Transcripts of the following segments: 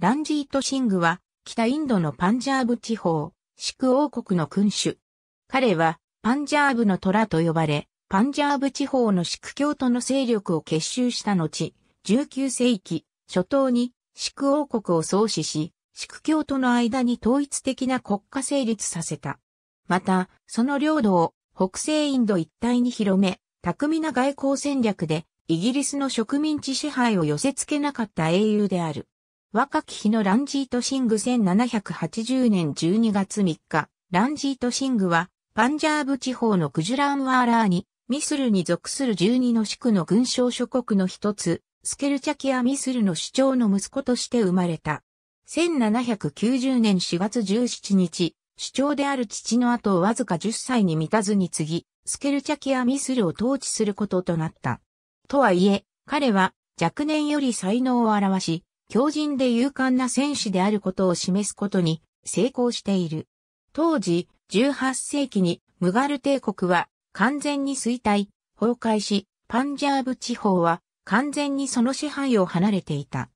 ランジート・シングは、北インドのパンジャーブ地方、シク王国の君主。彼は、パンジャーブの虎と呼ばれ、パンジャーブ地方のシク教徒の勢力を結集した後、19世紀、初頭に、シク王国を創始し、シク教徒の間に統一的な国家成立させた。また、その領土を北西インド一帯に広め、巧みな外交戦略でイギリスの植民地支配を寄せ付けなかった英雄である。若き日のランジート・シング1780年12月3日、ランジート・シングは、パンジャーブ地方のクジュランワーラーに、ミスルに属する12の地区の軍省諸国の一つ、スケルチャキア・ミスルの首長の息子として生まれた。1790年4月17日、首長である父の後をわずか10歳に満たずに次ぎ、スケルチャキア・ミスルを統治することとなった。とはいえ、彼は若年より才能を表し、強靭で勇敢な戦士であることを示すことに成功している。当時、18世紀にムガル帝国は完全に衰退、崩壊し、パンジャーブ地方は完全にその支配を離れていた。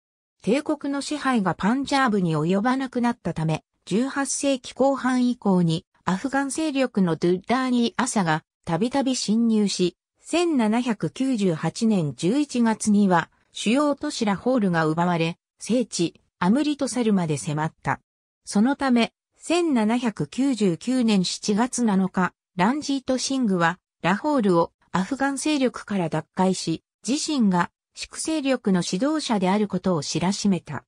帝国の支配がパンジャーブに及ばなくなったため、18世紀後半以降にアフガン勢力のドゥッダーニー・アサがたびたび侵入し、1798年11月には主要都市ラホールが奪われ、聖地、アムリトサルまで迫った。そのため、1799年7月7日、ランジート・シングは、ラホールをアフガン勢力から奪回し、自身が粛勢力の指導者であることを知らしめた。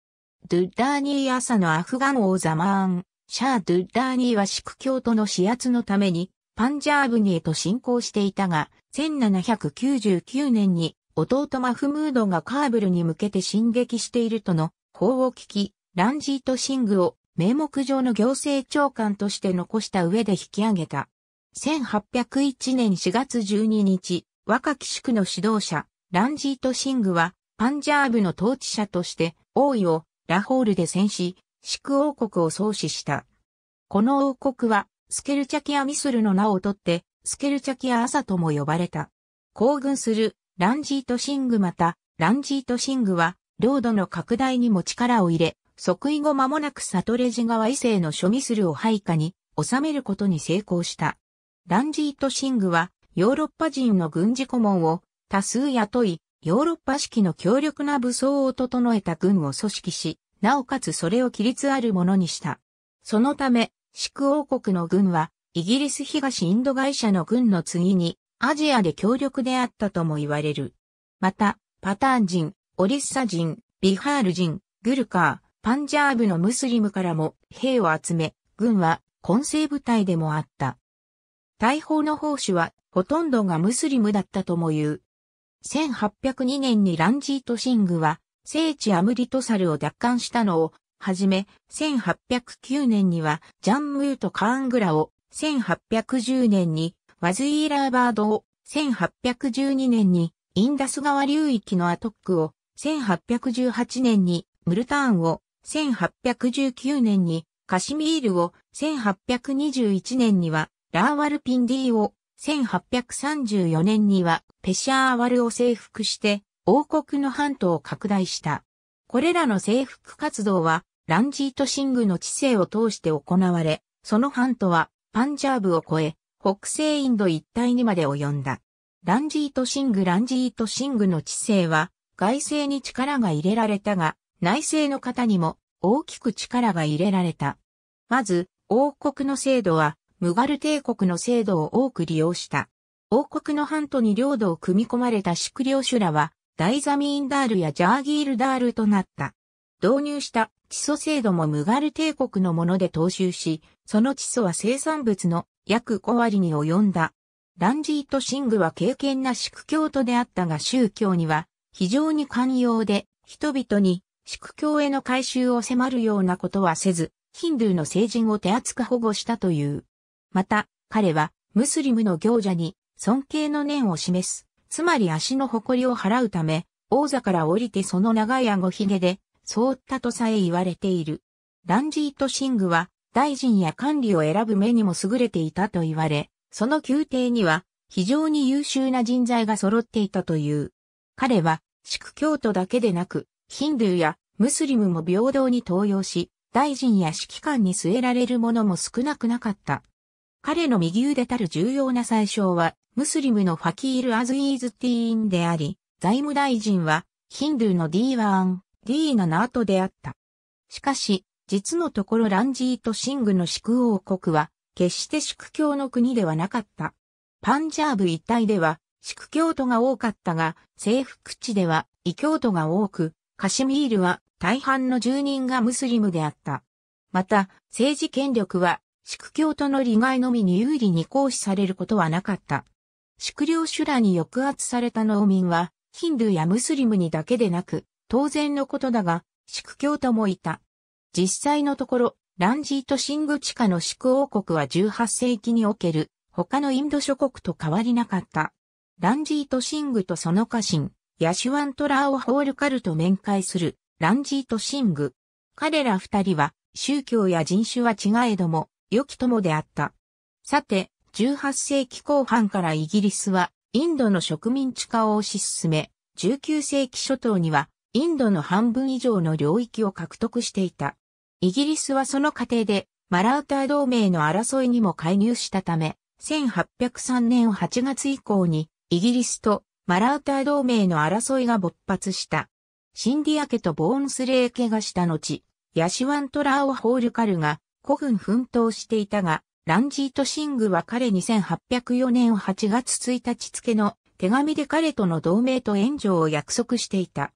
ドゥッダーニー朝のアフガン王ザマーン、シャー・ドゥッダーニーは粛教徒の視圧のために、パンジャーブにへと進行していたが、1799年に弟マフムードがカーブルに向けて進撃しているとの法を聞き、ランジート・シングを名目上の行政長官として残した上で引き上げた。1801年4月12日、若き宿の指導者、ランジート・シングは、パンジャーブの統治者として、王位をラホールで戦死、宿王国を創始した。この王国は、スケルチャキア・ミスルの名をとって、スケルチャキア・アサとも呼ばれた。行軍するランジートシングまた、ランジートシングは、領土の拡大にも力を入れ、即位後間もなくサトレジ川異性の諸ミスルを配下に収めることに成功した。ランジート・シングはヨーロッパ人の軍事顧問を多数雇い、ヨーロッパ式の強力な武装を整えた軍を組織し、なおかつそれを規律あるものにした。そのため、宿王国の軍は、イギリス東インド会社の軍の次に、アジアで強力であったとも言われる。また、パターン人、オリッサ人、ビハール人、グルカー、パンジャーブのムスリムからも兵を集め、軍は混成部隊でもあった。大砲の砲手はほとんどがムスリムだったとも言う。1802年にランジート・シングは聖地アムリトサルを奪還したのをはじめ、1809年にはジャンムート・カーングラを、1810年にワズイーラーバードを1812年にインダス川流域のアトックを1818年にムルターンを1819年にカシミールを1821年にはラーワルピンディを1834年にはペシャーワルを征服して王国の半島を拡大した。これらの征服活動はランジートシングの知性を通して行われ、その半島はパンジャーブを越え、北西インド一帯にまで及んだ。ランジート・シング・ランジート・シングの知性は、外政に力が入れられたが、内政の方にも大きく力が入れられた。まず、王国の制度は、ムガル帝国の制度を多く利用した。王国の半島に領土を組み込まれた宿領主らは、大ザミーンダールやジャーギールダールとなった。導入した地租制度もムガル帝国のもので踏襲し、その地租は生産物の約5割に及んだ。ランジート・シングは敬虔な宿教徒であったが宗教には非常に寛容で人々に宿教への改修を迫るようなことはせず、ヒンドゥーの聖人を手厚く保護したという。また、彼はムスリムの行者に尊敬の念を示す、つまり足の誇りを払うため、王座から降りてその長い顎ひげで、そうったとさえ言われている。ランジート・シングは大臣や管理を選ぶ目にも優れていたと言われ、その宮廷には非常に優秀な人材が揃っていたという。彼は、シク教徒だけでなく、ヒンドゥーやムスリムも平等に登用し、大臣や指揮官に据えられるものも少なくなかった。彼の右腕たる重要な最相は、ムスリムのファキール・アズイーズ・ティーンであり、財務大臣は、ヒンドゥーのディーワーン、ディーナナートであった。しかし、実のところランジーとシングの宿王国は、決して宿教の国ではなかった。パンジャーブ一帯では、宿教徒が多かったが、征服地では異教徒が多く、カシミールは大半の住人がムスリムであった。また、政治権力は、宿教徒の利害のみに有利に行使されることはなかった。宿領主らに抑圧された農民は、ヒンドゥーやムスリムにだけでなく、当然のことだが、宿教徒もいた。実際のところ、ランジートシング地下の宿王国は18世紀における他のインド諸国と変わりなかった。ランジートシングとその家臣、ヤシュワントラーをホールカルと面会するランジートシング。彼ら二人は宗教や人種は違えども良き友であった。さて、18世紀後半からイギリスはインドの植民地化を推し進め、19世紀初頭にはインドの半分以上の領域を獲得していた。イギリスはその過程でマラウター同盟の争いにも介入したため、1803年8月以降にイギリスとマラウター同盟の争いが勃発した。シンディア家とボーンスレー家がした後、ヤシワントラーオ・ホールカルが古軍奮闘していたが、ランジート・シングは彼に1804年8月1日付の手紙で彼との同盟と援助を約束していた。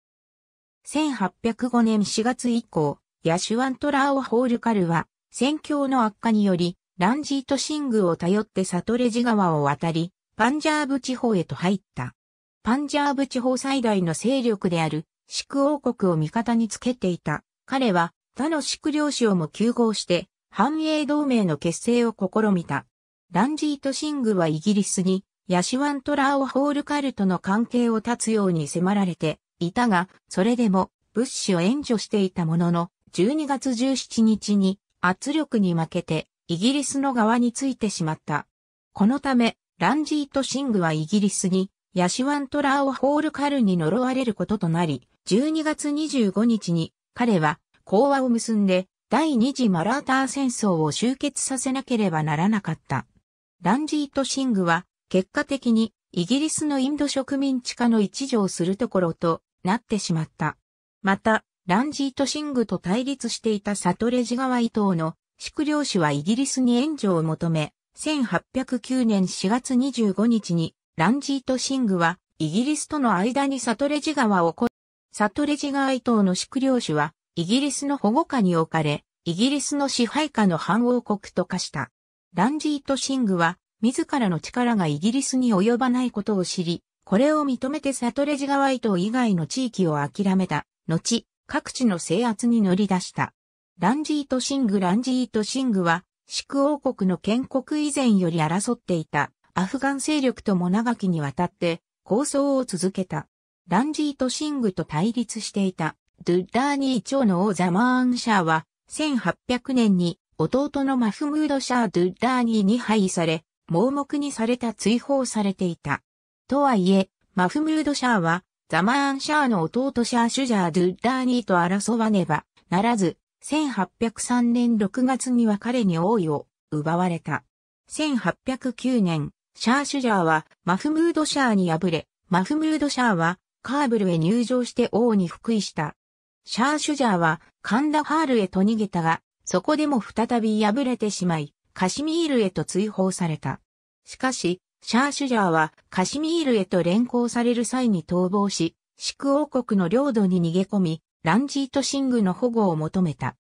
1805年4月以降、ヤシュワントラーオ・ホールカルは、戦況の悪化により、ランジート・シングを頼ってサトレジ川を渡り、パンジャーブ地方へと入った。パンジャーブ地方最大の勢力である、シク王国を味方につけていた。彼は、他のシク領主をも休合して、繁栄同盟の結成を試みた。ランジート・シングはイギリスに、ヤシュワントラーオ・ホールカルとの関係を断つように迫られていたが、それでも、物資を援助していたものの、12月17日に圧力に負けてイギリスの側についてしまった。このため、ランジート・シングはイギリスにヤシワントラーをホールカルに呪われることとなり、12月25日に彼は講和を結んで第二次マラーター戦争を終結させなければならなかった。ランジート・シングは結果的にイギリスのインド植民地化の一助をするところとなってしまった。また、ランジートシングと対立していたサトレジ川伊藤の宿領主はイギリスに援助を求め、1809年4月25日にランジートシングはイギリスとの間にサトレジ川を越サトレジ川伊藤の宿領主はイギリスの保護下に置かれ、イギリスの支配下の反王国と化した。ランジートシングは自らの力がイギリスに及ばないことを知り、これを認めてサトレジ川伊藤以外の地域を諦めた。後、各地の制圧に乗り出した。ランジート・シング・ランジート・シングは、シク王国の建国以前より争っていたアフガン勢力とも長きにわたって抗争を続けた。ランジート・シングと対立していたドゥッダーニー朝の王ザマーン・シャーは1800年に弟のマフムード・シャー・ドゥッダーニーに敗され、盲目にされた追放されていた。とはいえ、マフムード・シャーはザマーン・シャーの弟シャー・シュジャー・ドゥダーニーと争わねばならず、1803年6月には彼に王位を奪われた。1809年、シャー・シュジャーはマフムード・シャーに敗れ、マフムード・シャーはカーブルへ入場して王に復位した。シャー・シュジャーはカンダハールへと逃げたが、そこでも再び敗れてしまい、カシミールへと追放された。しかし、シャーシュジャーはカシミールへと連行される際に逃亡し、シク王国の領土に逃げ込み、ランジート・シングの保護を求めた。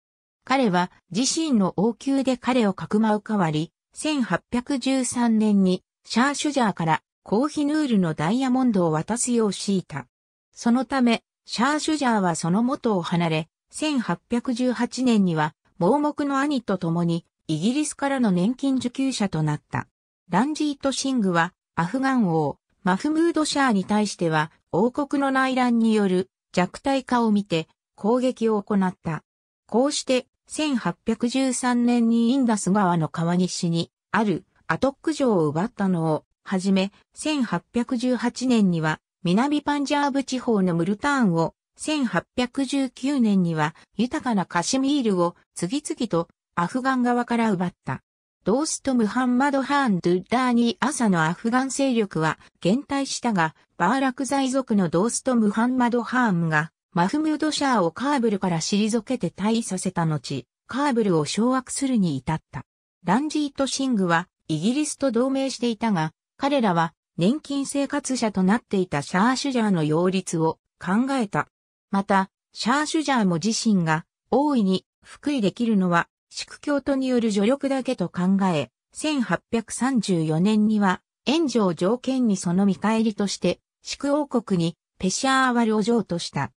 彼は自身の王宮で彼をかくまう代わり、1813年にシャーシュジャーからコーヒヌールのダイヤモンドを渡すよう敷いた。そのため、シャーシュジャーはその元を離れ、1818年には盲目の兄と共にイギリスからの年金受給者となった。ランジート・シングは、アフガン王、マフムード・シャーに対しては、王国の内乱による弱体化を見て、攻撃を行った。こうして、1813年にインダス川の川岸に、あるアトック城を奪ったのを、はじめ、1818年には、南パンジャーブ地方のムルターンを、1819年には、豊かなカシミールを、次々と、アフガン側から奪った。ドースト・ムハンマド・ハーン・ドゥッダーニー朝のアフガン勢力は減退したが、バーラク在族のドースト・ムハンマド・ハーンが、マフムード・シャーをカーブルから退けて退位させた後、カーブルを掌握するに至った。ランジート・シングは、イギリスと同盟していたが、彼らは、年金生活者となっていたシャーシュジャーの擁立を考えた。また、シャーシュジャーも自身が、大いに、福井できるのは、宿教徒による助力だけと考え、1834年には、援助を条件にその見返りとして、宿王国にペシャーワルを譲渡した。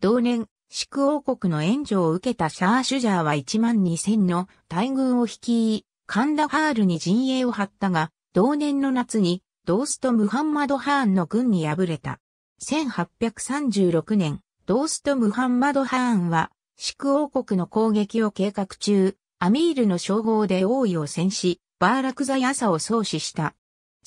同年、宿王国の援助を受けたシャーシュジャーは1万2000の大軍を率い、カンダハールに陣営を張ったが、同年の夏に、ドーストムハンマド・ハーンの軍に敗れた。1836年、ドーストムハンマド・ハーンは、宿王国の攻撃を計画中、アミールの称号で王位を戦し、バーラクザヤサを創始した。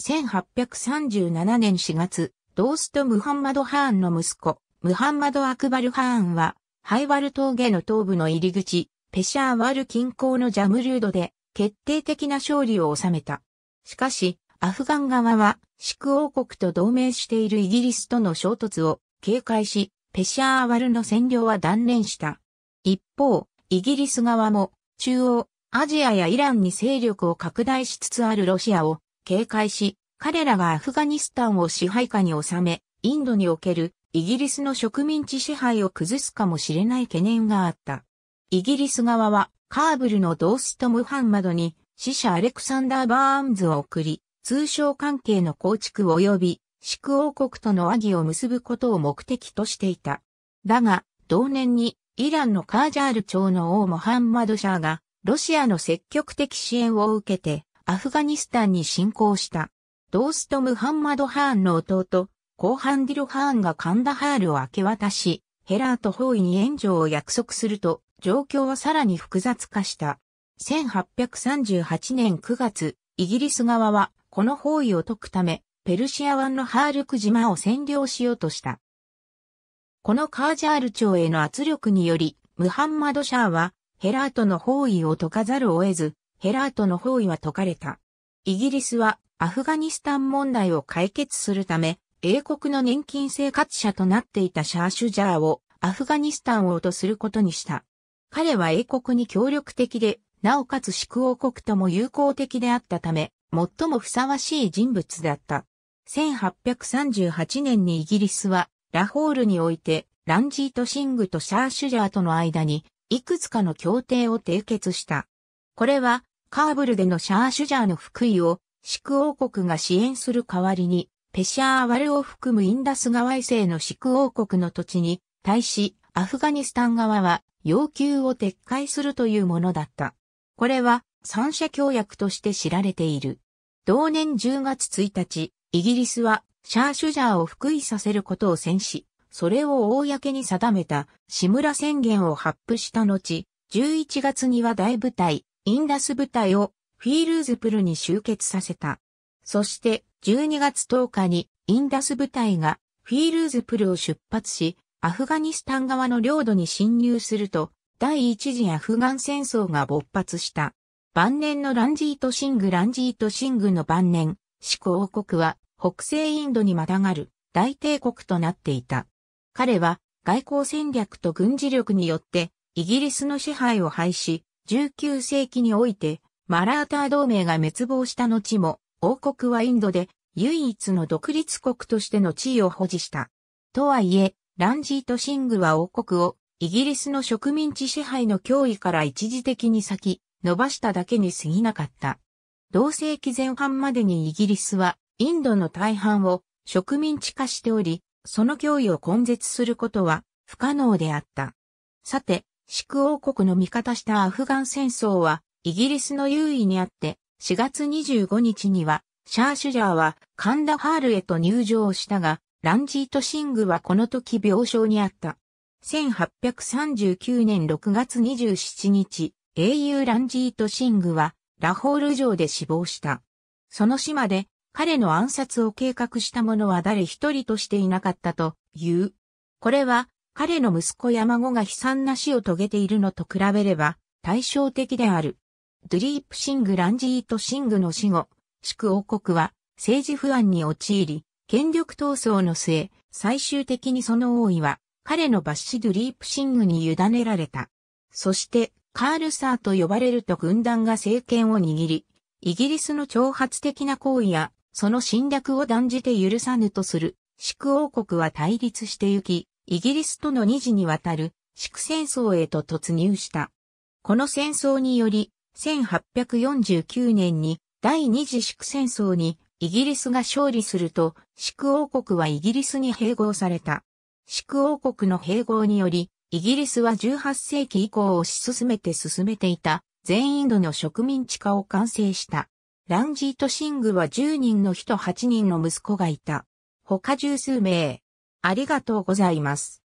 1837年4月、ドースト・ムハンマド・ハーンの息子、ムハンマド・アクバル・ハーンは、ハイワル峠の東部の入り口、ペシャーワル近郊のジャムルードで、決定的な勝利を収めた。しかし、アフガン側は、宿王国と同盟しているイギリスとの衝突を警戒し、ペシャーワルの占領は断念した。方、イギリス側も中央、アジアやイランに勢力を拡大しつつあるロシアを警戒し、彼らがアフガニスタンを支配下に収め、インドにおけるイギリスの植民地支配を崩すかもしれない懸念があった。イギリス側はカーブルのドーストムハンマドに死者アレクサンダー・バーンズを送り、通商関係の構築及び、宿王国との和議を結ぶことを目的としていた。だが、同年にイランのカージャール朝の王モハンマドシャーが、ロシアの積極的支援を受けて、アフガニスタンに侵攻した。ドースト・ムハンマド・ハーンの弟、コーハンディル・ハーンがカンダハールを明け渡し、ヘラート包囲に援助を約束すると、状況はさらに複雑化した。1838年9月、イギリス側は、この包囲を解くため、ペルシア湾のハールク島を占領しようとした。このカージャール朝への圧力により、ムハンマド・シャーは、ヘラートの包囲を解かざるを得ず、ヘラートの包囲は解かれた。イギリスは、アフガニスタン問題を解決するため、英国の年金生活者となっていたシャーシュジャーを、アフガニスタン王とすることにした。彼は英国に協力的で、なおかつ宿王国とも友好的であったため、最もふさわしい人物だった。1838年にイギリスはラホールにおいて、ランジート・シングとシャーシュジャーとの間に、いくつかの協定を締結した。これは、カーブルでのシャーシュジャーの福井を、シク王国が支援する代わりに、ペシャーワルを含むインダス川衛星のシク王国の土地に、対し、アフガニスタン側は、要求を撤回するというものだった。これは、三者協約として知られている。同年10月1日、イギリスはシャーシュジャーを復位させることを宣し、それを公に定めた、志村宣言を発布した後、11月には大部隊、インダス部隊をフィールーズプルに集結させた。そして、12月10日にインダス部隊がフィールーズプルを出発し、アフガニスタン側の領土に侵入すると、第一次アフガン戦争が勃発した。晩年のランジート・シング・ランジート・シングの晩年、四国王国は北西インドにまたがる大帝国となっていた。彼は外交戦略と軍事力によってイギリスの支配を廃し、19世紀においてマラーター同盟が滅亡した後も王国はインドで唯一の独立国としての地位を保持した。とはいえ、ランジート・シングは王国をイギリスの植民地支配の脅威から一時的に先、伸ばしただけに過ぎなかった。同世紀前半までにイギリスはインドの大半を植民地化しており、その脅威を根絶することは不可能であった。さて、シク王国の味方したアフガン戦争は、イギリスの優位にあって、4月25日には、シャーシュジャーはカンダハールへと入場したが、ランジート・シングはこの時病床にあった。1839年6月27日、英雄ランジート・シングはラホール城で死亡した。その島で彼の暗殺を計画した者は誰一人としていなかったと言う。これは彼の息子や孫が悲惨な死を遂げているのと比べれば対照的である。ドゥリープシング・ランジート・シングの死後、宿王国は政治不安に陥り、権力闘争の末、最終的にその王位は彼のバッシドゥリープシングに委ねられた。そしてカールサーと呼ばれると軍団が政権を握り、イギリスの挑発的な行為やその侵略を断じて許さぬとする、シ王国は対立してゆき、イギリスとの二次にわたる、祝戦争へと突入した。この戦争により、1849年に第二次祝戦争にイギリスが勝利すると、シ王国はイギリスに併合された。シ王国の併合により、イギリスは18世紀以降を推し進めて進めていた全インドの植民地化を完成した。ランジート・シングは10人の人8人の息子がいた。他十数名。ありがとうございます。